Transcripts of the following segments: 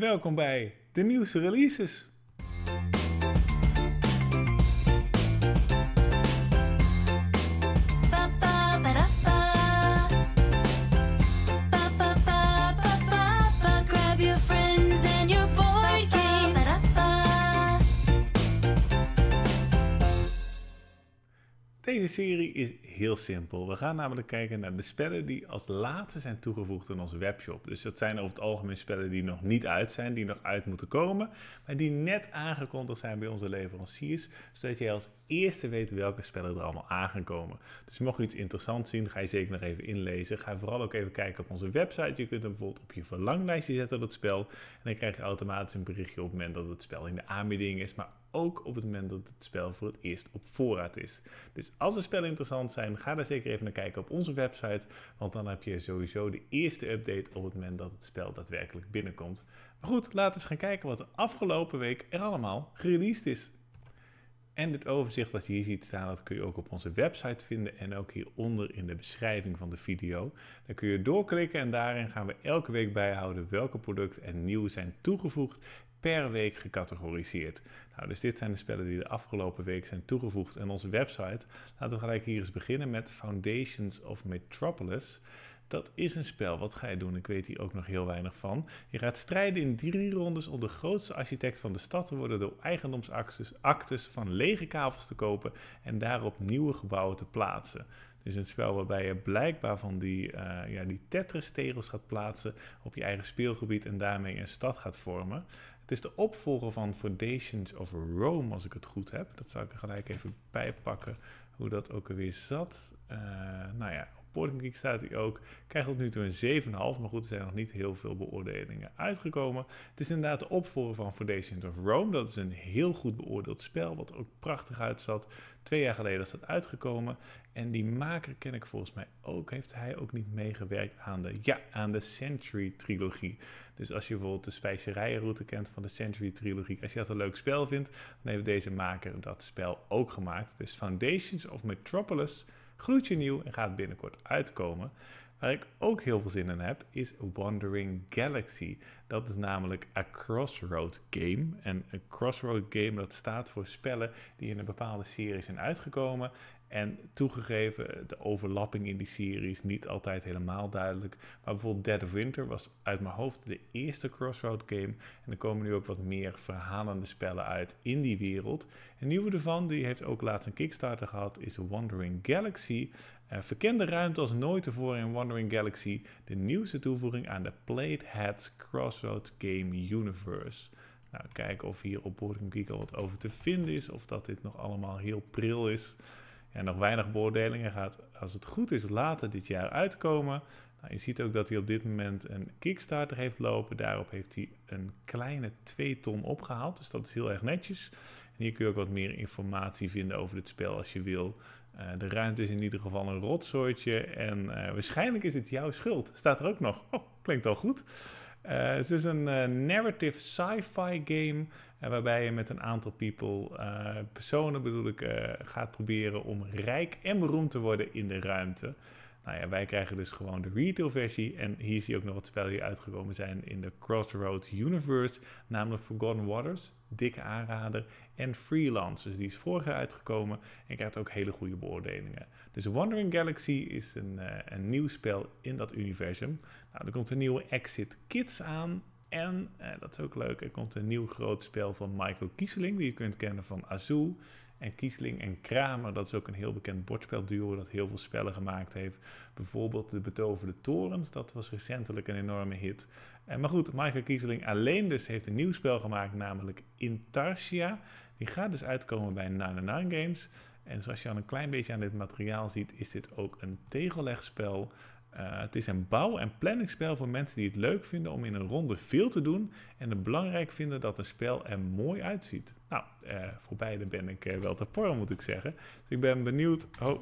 Welkom bij de nieuwste releases. Deze serie is heel simpel. We gaan namelijk kijken naar de spellen die als laatste zijn toegevoegd aan onze webshop. Dus dat zijn over het algemeen spellen die nog niet uit zijn, die nog uit moeten komen, maar die net aangekondigd zijn bij onze leveranciers, zodat jij als eerste weet welke spellen er allemaal aangekomen. Dus mocht je iets interessants zien, ga je zeker nog even inlezen. Ga vooral ook even kijken op onze website. Je kunt hem bijvoorbeeld op je verlanglijstje zetten, dat spel. En dan krijg je automatisch een berichtje op het moment dat het spel in de aanbieding is, maar ook op het moment dat het spel voor het eerst op voorraad is. Dus als de spellen interessant zijn, ga daar zeker even naar kijken op onze website. Want dan heb je sowieso de eerste update op het moment dat het spel daadwerkelijk binnenkomt. Maar goed, laten we eens gaan kijken wat de afgelopen week er allemaal gereleased is. En dit overzicht wat je hier ziet staan, dat kun je ook op onze website vinden en ook hieronder in de beschrijving van de video. Dan kun je doorklikken en daarin gaan we elke week bijhouden welke producten en nieuw zijn toegevoegd per week gecategoriseerd. Nou, dus dit zijn de spellen die de afgelopen week zijn toegevoegd aan onze website. Laten we gelijk hier eens beginnen met Foundations of Metropolis. Dat is een spel. Wat ga je doen? Ik weet hier ook nog heel weinig van. Je gaat strijden in drie rondes om de grootste architect van de stad te worden door eigendomsactes van lege kavels te kopen en daarop nieuwe gebouwen te plaatsen. Dus een spel waarbij je blijkbaar van die, uh, ja, die Tetris-tegels gaat plaatsen op je eigen speelgebied en daarmee een stad gaat vormen. Het is de opvolger van Foundations of Rome, als ik het goed heb. Dat zou ik er gelijk even bij pakken, hoe dat ook alweer zat. Uh, nou ja, Sporting staat hij ook. Krijgt tot nu toe een 7,5. Maar goed, er zijn nog niet heel veel beoordelingen uitgekomen. Het is inderdaad de opvolger van Foundations of Rome. Dat is een heel goed beoordeeld spel. Wat ook prachtig uitzat. Twee jaar geleden is dat uitgekomen. En die maker ken ik volgens mij ook. Heeft hij ook niet meegewerkt aan de, ja, aan de Century trilogie. Dus als je bijvoorbeeld de spijserijenroute kent van de Century trilogie. Als je dat een leuk spel vindt, dan heeft deze maker dat spel ook gemaakt. Dus Foundations of Metropolis gloedje nieuw en gaat binnenkort uitkomen. Waar ik ook heel veel zin in heb, is Wandering Galaxy. Dat is namelijk een crossroad game. En een crossroad game, dat staat voor spellen die in een bepaalde serie zijn uitgekomen. En toegegeven, de overlapping in die series niet altijd helemaal duidelijk. Maar bijvoorbeeld Dead of Winter was uit mijn hoofd de eerste Crossroad game. En er komen nu ook wat meer verhalende spellen uit in die wereld. Een nieuwe ervan, die heeft ook laatst een Kickstarter gehad, is Wandering Galaxy. Uh, verkende ruimte als nooit tevoren in Wandering Galaxy. De nieuwste toevoeging aan de Plateheads Crossroad Game Universe. Nou, kijken of hier op Boarding Geek al wat over te vinden is. Of dat dit nog allemaal heel pril is en nog weinig beoordelingen. Gaat, als het goed is, later dit jaar uitkomen. Nou, je ziet ook dat hij op dit moment een Kickstarter heeft lopen. Daarop heeft hij een kleine 2 ton opgehaald. Dus dat is heel erg netjes. hier kun je ook wat meer informatie vinden over het spel als je wil. Eh, de ruimte is in ieder geval een rotzooitje. En eh, waarschijnlijk is het jouw schuld. Staat er ook nog. Oh, klinkt al goed. Eh, het is een narrative sci-fi game en waarbij je met een aantal people, eh, personen bedoel ik, eh, gaat proberen om rijk en beroemd te worden in de ruimte. Nou ja, wij krijgen dus gewoon de retail versie. En hier zie je ook nog wat spellen die uitgekomen zijn in de Crossroads Universe. Namelijk Forgotten Waters, dikke aanrader. En Freelancers, die is vorig jaar uitgekomen. En krijgt ook hele goede beoordelingen. Dus Wandering Galaxy is een, eh, een nieuw spel in dat universum. Nou, er komt een nieuwe Exit Kids aan. En, eh, dat is ook leuk, er komt een nieuw groot spel van Michael Kieseling, die je kunt kennen van Azul. En Kiesling en Kramer, dat is ook een heel bekend bordspelduo dat heel veel spellen gemaakt heeft. Bijvoorbeeld De Betoverde Torens, dat was recentelijk een enorme hit. En, eh, maar goed, Michael Kieseling alleen dus heeft een nieuw spel gemaakt, namelijk Intarsia. Die gaat dus uitkomen bij Nine, Nine Games. En zoals je al een klein beetje aan dit materiaal ziet, is dit ook een tegellegspel. Eh, het is een bouw- en planningsspel voor mensen die het leuk vinden om in een ronde veel te doen en het belangrijk vinden dat een spel er mooi uitziet. Nou, eh, voor beide ben ik eh, wel te porren, moet ik zeggen. Dus ik ben benieuwd oh,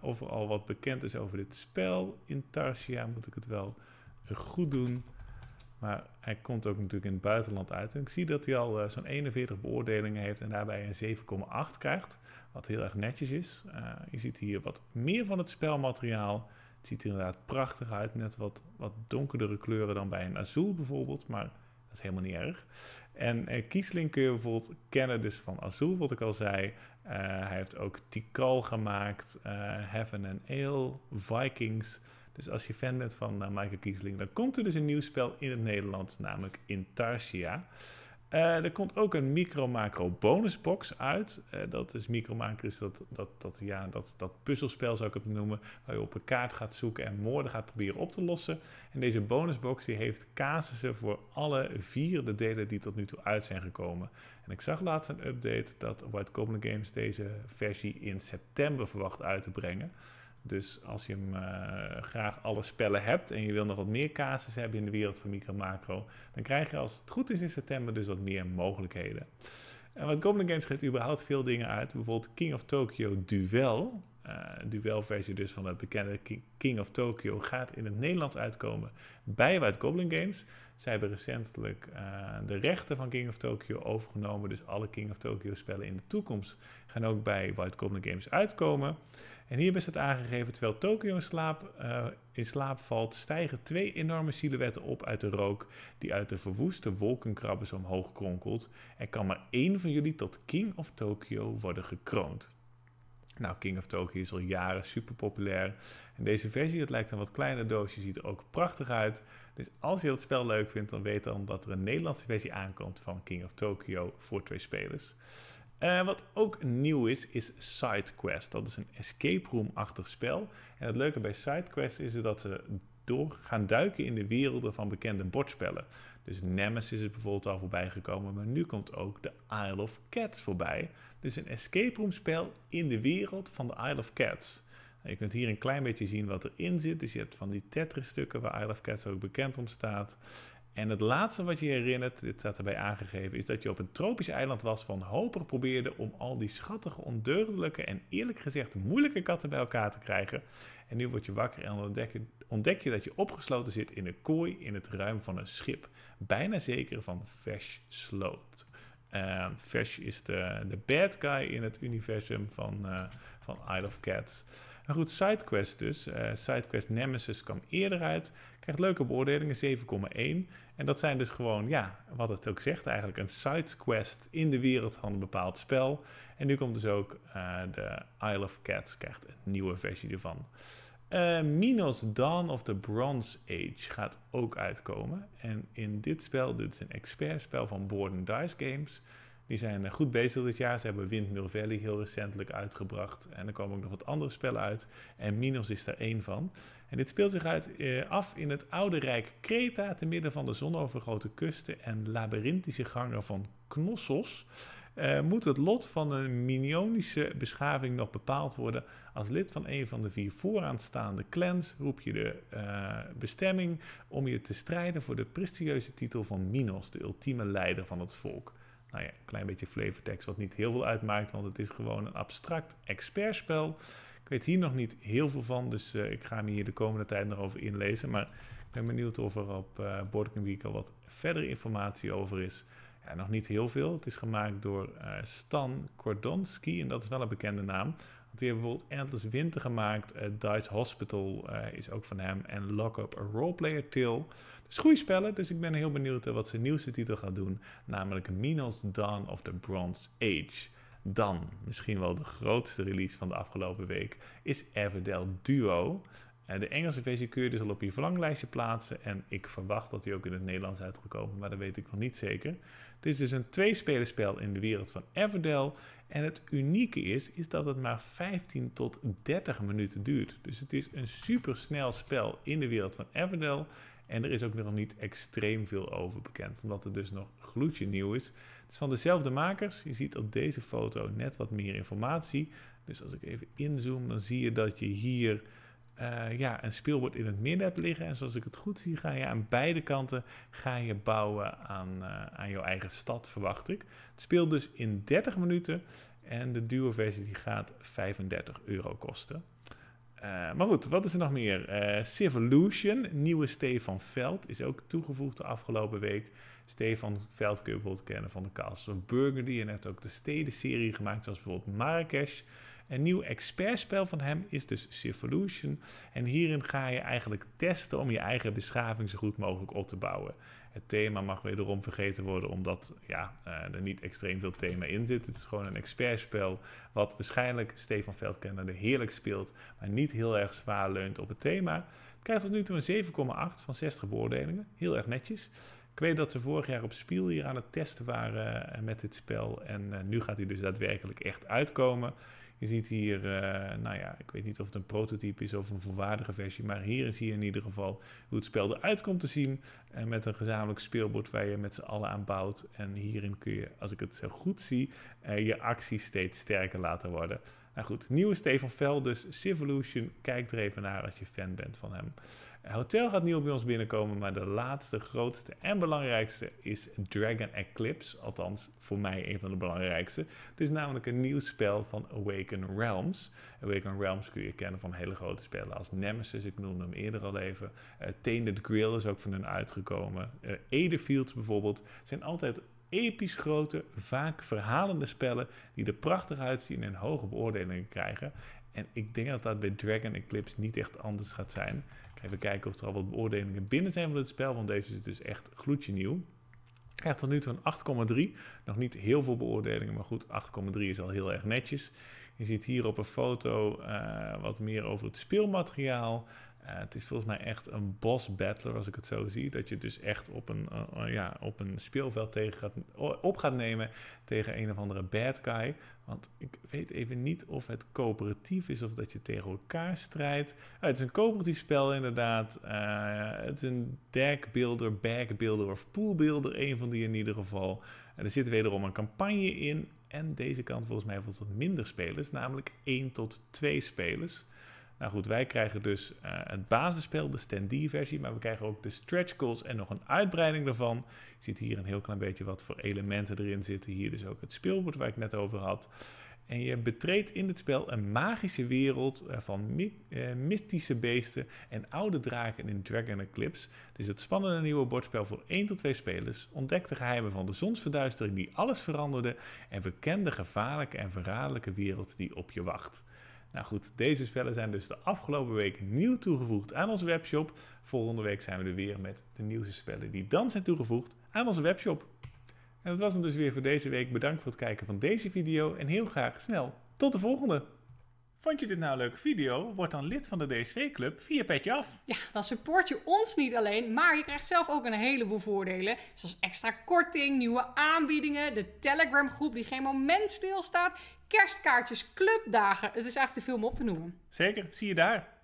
of er al wat bekend is over dit spel. In Tarsia moet ik het wel goed doen. Maar hij komt ook natuurlijk in het buitenland uit. En ik zie dat hij al zo'n 41 beoordelingen heeft en daarbij een 7,8 krijgt. Wat heel erg netjes is. je ziet hier wat meer van het spelmateriaal. Het ziet er inderdaad prachtig uit. Net wat, wat donkerdere kleuren dan bij een azul bijvoorbeeld. Maar dat is helemaal niet erg. En eh, Kiesling kun je bijvoorbeeld kennen dus van azul, wat ik al zei. Eh, hij heeft ook Tikal gemaakt, eh, Heaven and Ale, Vikings. Dus als je fan bent van Michael Kiesling, dan komt er dus een nieuw spel in het Nederlands, namelijk Intarsia. Eh, er komt ook een micro-macro bonusbox uit. Eh, dat is micro-macro, is dat, dat, dat, ja, dat, dat puzzelspel zou ik het noemen. Waar je op een kaart gaat zoeken en moorden gaat proberen op te lossen. En deze bonusbox die heeft casussen voor alle vier de delen die tot nu toe uit zijn gekomen. En ik zag laatst een update dat White Goblin Games deze versie in september verwacht uit te brengen. Dus als je hem eh, graag alle spellen hebt en je wil nog wat meer casus hebben in de wereld van micro macro, dan krijg je als het goed is in september dus wat meer mogelijkheden. En wat Goblin Games geeft überhaupt veel dingen uit. Bijvoorbeeld King of Tokyo Duel. Uh, eh, versie dus van het bekende King of Tokyo gaat in het Nederlands uitkomen bij White Goblin Games. Zij hebben recentelijk eh, de rechten van King of Tokyo overgenomen. Dus alle King of Tokyo spellen in de toekomst gaan ook bij White Goblin Games uitkomen. En hier is het aangegeven, terwijl Tokyo in slaap, eh, in slaap valt, stijgen twee enorme silhouetten op uit de rook die uit de verwoeste wolkenkrabbers omhoog kronkelt. en kan maar één van jullie tot King of Tokyo worden gekroond. Nou, King of Tokyo is al jaren super populair. En deze versie, het lijkt een wat kleiner doosje, ziet er ook prachtig uit. Dus als je het spel leuk vindt, dan weet dan dat er een Nederlandse versie aankomt van King of Tokyo voor twee spelers. Eh, wat ook nieuw is, is SideQuest. Dat is een escape room-achtig spel. En het leuke bij SideQuest is dat ze door gaan duiken in de werelden van bekende bordspellen. Dus Nemesis is bijvoorbeeld al voorbij gekomen, maar nu komt ook de Isle of Cats voorbij. Dus een escape room spel in de wereld van de Isle of Cats. Nou, je kunt hier een klein beetje zien wat erin zit. Dus je hebt van die Tetris-stukken waar Isle of Cats ook bekend om staat. En het laatste wat je herinnert, dit staat erbij aangegeven, is dat je op een tropisch eiland was van hoper probeerde om al die schattige, ondeugdelijke en eerlijk gezegd moeilijke katten bij elkaar te krijgen. En nu word je wakker en ontdek je, dat je opgesloten zit in een kooi in het ruim van een schip. Bijna zeker van Fash sloot. Uh, is de, de bad guy in het universum van, uh, van Isle of Cats. Een goed, SideQuest dus. Eh, SideQuest Nemesis kwam eerder uit. Krijgt leuke beoordelingen, 7,1. En dat zijn dus gewoon, ja, wat het ook zegt eigenlijk, een SideQuest in de wereld van een bepaald spel. En nu komt dus ook eh, de Isle of Cats, krijgt een nieuwe versie ervan. Uh, Minos Dawn of the Bronze Age gaat ook uitkomen. En in dit spel, dit is een expertspel van Board Dice Games. Die zijn goed bezig dit jaar. Ze hebben Windmill Valley heel recentelijk uitgebracht. En er komen ook nog wat andere spellen uit. En Minos is daar één van. En dit speelt zich uit, eh, af in het oude rijk Kreta, te midden van de zonovergrote kusten en labyrinthische gangen van Knossos. Eh, moet het lot van een minionische beschaving nog bepaald worden? Als lid van een van de vier vooraanstaande clans roep je de eh, bestemming om je te strijden voor de prestigieuze titel van Minos, de ultieme leider van het volk. Nou ja, een klein beetje flavortekst wat niet heel veel uitmaakt, want het is gewoon een abstract expertspel. Ik weet hier nog niet heel veel van, dus eh, ik ga me hier de komende tijd nog over inlezen. Maar ik ben benieuwd of er op uh, Week al wat verdere informatie over is ja, nog niet heel veel. Het is gemaakt door eh, Stan Kordonski en dat is wel een bekende naam. Want die hebben bijvoorbeeld Endless Winter gemaakt. Eh, Dice Hospital eh, is ook van hem. En Lock Up a Roleplayer Till. Dus goede spellen, dus ik ben heel benieuwd wat zijn nieuwste titel gaat doen. Namelijk Minos Dawn of the Bronze Age. Dan, misschien wel de grootste release van de afgelopen week, is Everdell Duo de Engelse versie kun je dus al op je verlanglijstje plaatsen. En ik verwacht dat hij ook in het Nederlands uitgekomen, maar dat weet ik nog niet zeker. Het is dus een tweespelerspel in de wereld van Everdell. En het unieke is, is dat het maar 15 tot 30 minuten duurt. Dus het is een supersnel spel in de wereld van Everdell. En er is ook nog niet extreem veel over bekend, omdat het dus nog gloedje nieuw is. Het is van dezelfde makers. Je ziet op deze foto net wat meer informatie. Dus als ik even inzoom, dan zie je dat je hier uh, ja, een speelbord in het midden hebt liggen. En zoals ik het goed zie, ga je aan beide kanten ga je bouwen aan, uh, aan jouw eigen stad, verwacht ik. Het speelt dus in 30 minuten en de duo versie die gaat 35 euro kosten. Eh, maar goed, wat is er nog meer? Uh, Civolution, nieuwe Stefan Veld, is ook toegevoegd de afgelopen week. Stefan Veld kun je bijvoorbeeld kennen van de Castle of Burgundy. En heeft ook de stedenserie gemaakt, zoals bijvoorbeeld Marrakesh. Een nieuw expertspel van hem is dus Civilization, En hierin ga je eigenlijk testen om je eigen beschaving zo goed mogelijk op te bouwen. Het thema mag wederom vergeten worden, omdat ja, eh, er niet extreem veel thema in zit. Het is gewoon een expertspel, wat waarschijnlijk Stefan Veldkenner de heerlijk speelt, maar niet heel erg zwaar leunt op het thema. Het krijgt tot nu toe een 7,8 van 60 beoordelingen. Heel erg netjes. Ik weet dat ze vorig jaar op Spiel hier aan het testen waren eh, met dit spel. En eh, nu gaat hij dus daadwerkelijk echt uitkomen. Je ziet hier, eh, nou ja, ik weet niet of het een prototype is of een volwaardige versie, maar hier zie je in ieder geval hoe het spel eruit komt te zien. En met een gezamenlijk speelbord waar je met z'n allen aan bouwt. En hierin kun je, als ik het zo goed zie, eh, je acties steeds sterker laten worden. Nou goed, nieuwe Stefan Vel, dus Civolution. Kijk er even naar als je fan bent van hem. Hotel gaat nieuw bij ons binnenkomen, maar de laatste, grootste en belangrijkste is Dragon Eclipse. Althans, voor mij een van de belangrijkste. Het is namelijk een nieuw spel van Awaken Realms. Awaken Realms kun je kennen van hele grote spellen als Nemesis, ik noemde hem eerder al even. Eh, Tainted Grill is ook van hen uitgekomen. Uh, Edefield bijvoorbeeld. zijn altijd episch grote, vaak verhalende spellen die er prachtig uitzien en hoge beoordelingen krijgen. En ik denk dat dat bij Dragon Eclipse niet echt anders gaat zijn. Even kijken of er al wat beoordelingen binnen zijn van dit spel, want deze is dus echt gloedje nieuw. Hij heeft tot nu toe een 8,3. Nog niet heel veel beoordelingen, maar goed, 8,3 is al heel erg netjes. Je ziet hier op een foto eh, wat meer over het speelmateriaal. Eh, het is volgens mij echt een boss battler, als ik het zo zie. Dat je dus echt op een, eh, eh, ja, op een speelveld tegen gaat, op gaat nemen tegen een of andere bad guy. Want ik weet even niet of het coöperatief is of dat je tegen elkaar strijdt. het is een coöperatief spel inderdaad. het is een back builder of builder, Een van die in ieder geval. En er zit wederom een campagne in. En deze kant volgens mij heeft wat minder spelers, namelijk 1 tot 2 spelers. Nou goed, wij krijgen dus eh, het basisspel, de stand versie maar we krijgen ook de stretch goals en nog een uitbreiding daarvan. Je ziet hier een heel klein beetje wat voor elementen erin zitten. Hier dus ook het speelbord waar ik net over had. En je betreedt in het spel een magische wereld eh, van eh, mystische beesten en oude draken in Dragon Eclipse. Het is het spannende nieuwe bordspel voor 1 tot 2 spelers. Ontdek de geheimen van de zonsverduistering die alles veranderde en verken de gevaarlijke en verraderlijke wereld die op je wacht. Nou goed, deze spellen zijn dus de afgelopen week nieuw toegevoegd aan onze webshop. Volgende week zijn we er weer met de nieuwste spellen die dan zijn toegevoegd aan onze webshop. En dat was hem dus weer voor deze week. Bedankt voor het kijken van deze video en heel graag snel tot de volgende. Vond je dit nou een leuke video? Word dan lid van de DSV-club via Petje Af. Ja, dan support je ons niet alleen, maar je krijgt zelf ook een heleboel voordelen. Zoals extra korting, nieuwe aanbiedingen, de Telegram-groep die geen moment stilstaat kerstkaartjes, clubdagen. Het is eigenlijk te veel om op te noemen. Zeker, zie je daar.